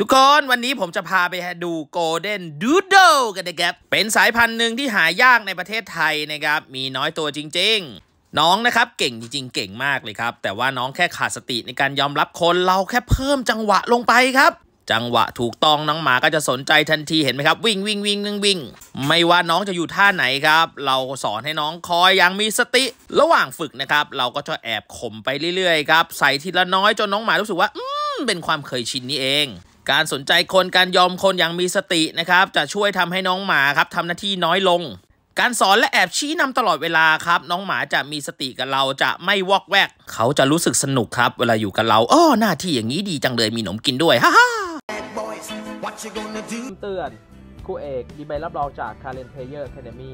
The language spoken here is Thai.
ทุกคน วันนี้ผมจะพาไปดูโกลเด้นดูโดกันนะครับ เป็นสายพันธุ์หนึ่งที่หายากในประเทศไทยนะครับ มีน้อยตัวจริง ๆ น้องนะครับ เก่งจริงๆเก่งมากเลยครับ แต่ว่าน้องแค่ขาดสติในการยอมรับคนเราแค่เพิ่มจังหวะลงไปครับ จังหวะถูกต้องน้องหมาก็จะสนใจทันทีเห็นไหมครับ วิ่งวิ่งวิ่งวิ่งวิ่งไม่ว่าน้องจะอยู่ท่าไหนครับ เราสอนให้น้องคอยอย่างมีสติ ระหว่างฝึกนะครับเราก็จะแอบข่มไปเรื่อยๆครับใส่ทีละน้อยจนน้องหมารู้สึกว่า อืมเป็นความเคยชินนี้เองการสนใจคนการยอมคนอย่างมีสตินะครับ จะช่วยทำให้น้องหมาครับทำหน้าที่น้อยลง การสอนและแอบชี้นำตลอดเวลาครับ น้องหมาจะมีสติกับเราจะไม่วอกแวก เขาจะรู้สึกสนุกครับ เวลาอยู่กับเรา อ้อหน้าที่อย่างนี้ดีจังเลยมีหนมกินด้วยฮ่าฮ่าเตือน คู่เอกมีใบรับรองจาก Karen Player Academy